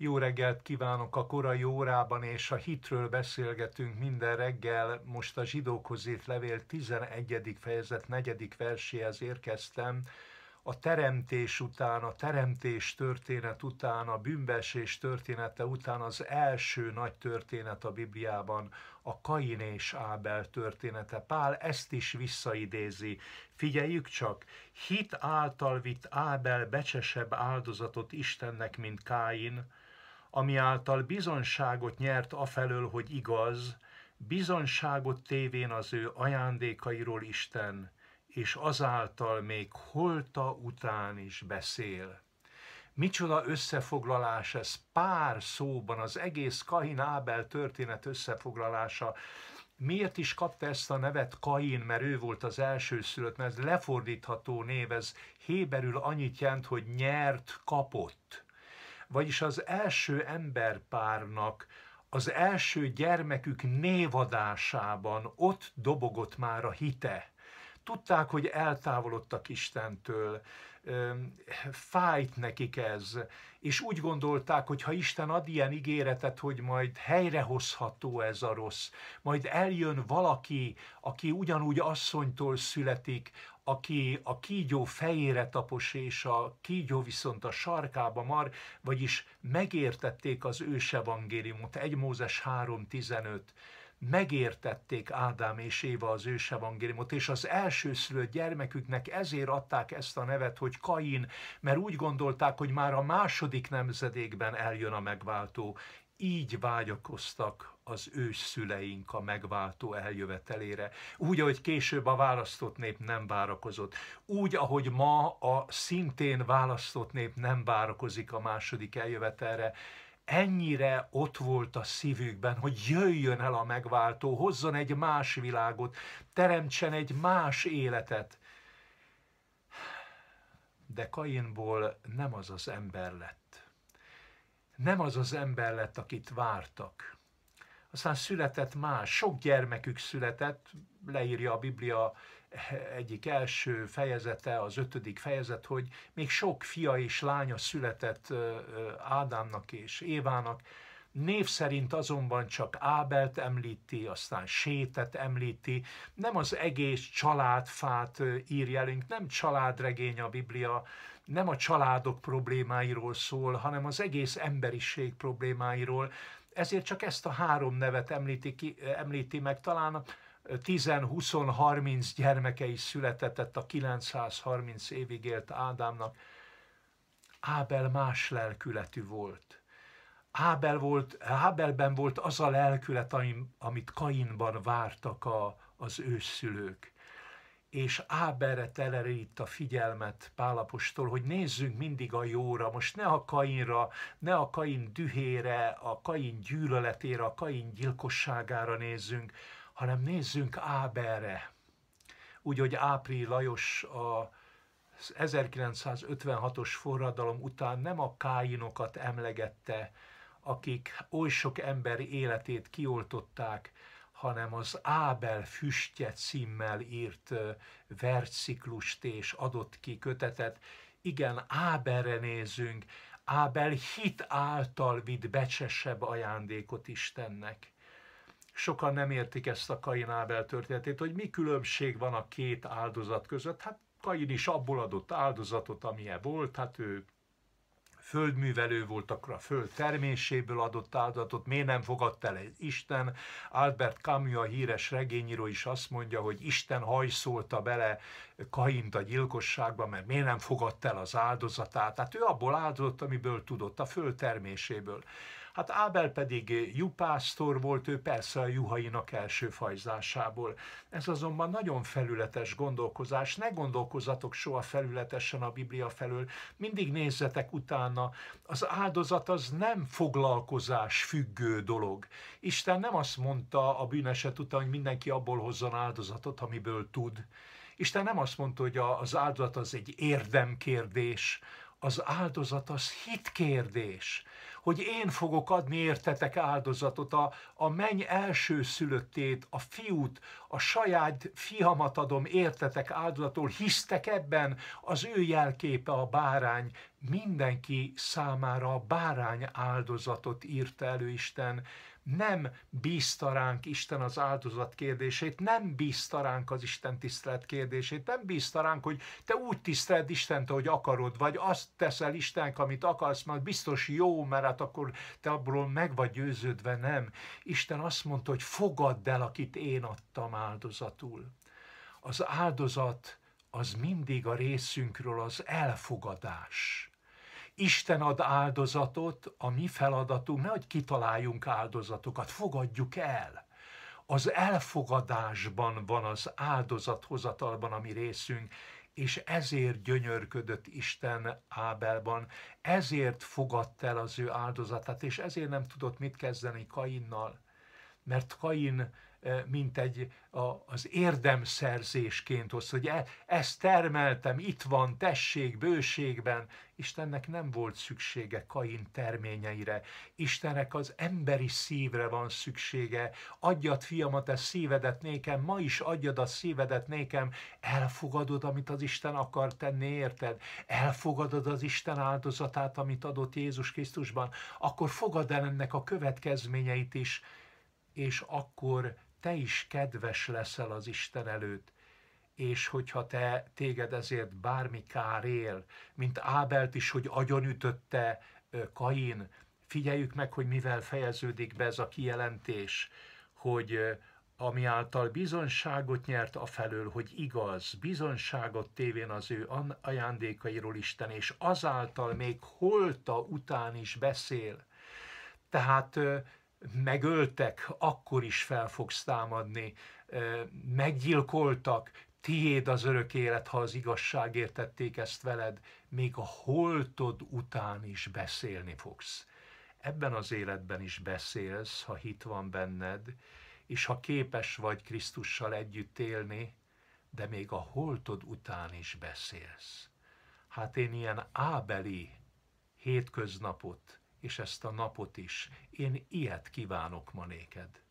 Jó reggelt kívánok a korai órában, és a hitről beszélgetünk minden reggel. Most a zsidókhoz írt levél 11. fejezet 4. verséhez érkeztem. A teremtés után, a teremtés történet után, a bűnbesés története után az első nagy történet a Bibliában, a Kain és Ábel története. Pál ezt is visszaidézi. Figyeljük csak, hit által vitt Ábel becsesebb áldozatot Istennek, mint Káin, ami által bizonságot nyert afelől, hogy igaz, bizonságot tévén az ő ajándékairól Isten, és azáltal még holta után is beszél. Micsoda összefoglalás ez pár szóban, az egész Kain Ábel történet összefoglalása. Miért is kapta ezt a nevet Kain, mert ő volt az első szülött, mert ez lefordítható név, ez héberül annyit jelent, hogy nyert, kapott vagyis az első emberpárnak az első gyermekük névadásában ott dobogott már a hite Tudták, hogy eltávolodtak Istentől, fájt nekik ez, és úgy gondolták, hogy ha Isten ad ilyen ígéretet, hogy majd helyrehozható ez a rossz, majd eljön valaki, aki ugyanúgy asszonytól születik, aki a kígyó fejére tapos, és a kígyó viszont a sarkába mar, vagyis megértették az ős evangéliumot, 1 Mózes megértették Ádám és Éva az ős evangéliumot, és az elsőszülött gyermeküknek ezért adták ezt a nevet, hogy Kain, mert úgy gondolták, hogy már a második nemzedékben eljön a megváltó. Így vágyakoztak az szüleink a megváltó eljövetelére. Úgy, ahogy később a választott nép nem várakozott. Úgy, ahogy ma a szintén választott nép nem várakozik a második eljövetelre ennyire ott volt a szívükben, hogy jöjjön el a megváltó, hozzon egy más világot, teremtsen egy más életet. De Kainból nem az az ember lett. Nem az az ember lett, akit vártak. Aztán született más, sok gyermekük született, leírja a Biblia egyik első fejezete, az ötödik fejezet, hogy még sok fia és lánya született Ádámnak és Évának, Név szerint azonban csak Ábelt említi, aztán Sétet említi, nem az egész családfát írja elünk, nem családregény a Biblia, nem a családok problémáiról szól, hanem az egész emberiség problémáiról. Ezért csak ezt a három nevet említi, ki, említi meg talán 10-20-30 gyermeke is született a 930 évig élt Ádámnak. Ábel más lelkületű volt. Ábel volt, Ábelben volt az a lelkület, amit Kainban vártak a, az őszülők. És Ábelre telerít a figyelmet Pálapostól, hogy nézzünk mindig a jóra, most ne a Kainra, ne a Kain dühére, a Kain gyűlöletére, a Kain gyilkosságára nézzünk, hanem nézzünk Áberre. Úgy, hogy Ápri Lajos a 1956-os forradalom után nem a káinokat emlegette, akik oly sok ember életét kioltották, hanem az Ábel füstje címmel írt verciklust és adott ki kötetet. Igen, Áberre nézünk, Ábel hit által vitt becsesebb ajándékot Istennek sokan nem értik ezt a Kain Ábel történetét, hogy mi különbség van a két áldozat között. Hát Kain is abból adott áldozatot, amilyen volt, hát ő földművelő volt, akkor a föld terméséből adott áldozatot. miért nem fogadta el Isten? Albert Camus, a híres regényíró is azt mondja, hogy Isten hajszolta bele Kaint a gyilkosságba, mert miért nem fogadta el az áldozatát? Tehát ő abból áldozott, amiből tudott, a föld terméséből. Hát Ábel pedig jupásztor volt, ő persze a juhainak első fajzásából. Ez azonban nagyon felületes gondolkozás. Ne gondolkozatok soha felületesen a Biblia felől, mindig nézzetek utána. Az áldozat az nem foglalkozás függő dolog. Isten nem azt mondta a bűneset után, hogy mindenki abból hozzon áldozatot, amiből tud. Isten nem azt mondta, hogy az áldozat az egy érdemkérdés, az áldozat az hitkérdés, hogy én fogok adni értetek áldozatot, a, a menny első szülöttét, a fiút, a saját fiamat adom értetek áldozatul, hisztek ebben, az ő jelképe a bárány, mindenki számára a bárány áldozatot írta elő Isten, nem bízta ránk Isten az áldozat kérdését, nem bízta ránk az Isten tisztelet kérdését, nem bízta ránk, hogy te úgy tiszteled Istent, ahogy akarod, vagy azt teszel Istenk, amit akarsz, mert biztos jó, mert hát akkor te abból meg vagy győződve, nem. Isten azt mondta, hogy fogadd el, akit én adtam áldozatul. Az áldozat az mindig a részünkről az elfogadás Isten ad áldozatot, a mi feladatunk, nehogy kitaláljunk áldozatokat, fogadjuk el. Az elfogadásban van az áldozathozatalban a mi részünk, és ezért gyönyörködött Isten Ábelban, ezért fogadta el az ő áldozatát, és ezért nem tudott mit kezdeni Kainnal, mert Kain mint egy a, az érdemszerzésként hoz, hogy e, ezt termeltem, itt van, tessék, bőségben. Istennek nem volt szüksége Kain terményeire. Istennek az emberi szívre van szüksége. Adjad, fiam, a te szívedet nékem, ma is adjad a szívedet nékem. Elfogadod, amit az Isten akar tenni, érted? Elfogadod az Isten áldozatát, amit adott Jézus Krisztusban. Akkor fogad el ennek a következményeit is, és akkor te is kedves leszel az Isten előtt, és hogyha te téged ezért bármi kár él, mint Ábelt is, hogy agyonütötte Kain, figyeljük meg, hogy mivel fejeződik be ez a kijelentés, hogy ami által bizonságot nyert a felől, hogy igaz, bizonságot tévén az ő ajándékairól Isten, és azáltal még holta után is beszél. Tehát megöltek, akkor is fel fogsz támadni, meggyilkoltak, tiéd az örök élet, ha az igazságért tették ezt veled, még a holtod után is beszélni fogsz. Ebben az életben is beszélsz, ha hit van benned, és ha képes vagy Krisztussal együtt élni, de még a holtod után is beszélsz. Hát én ilyen ábeli hétköznapot, és ezt a napot is. Én ilyet kívánok ma néked.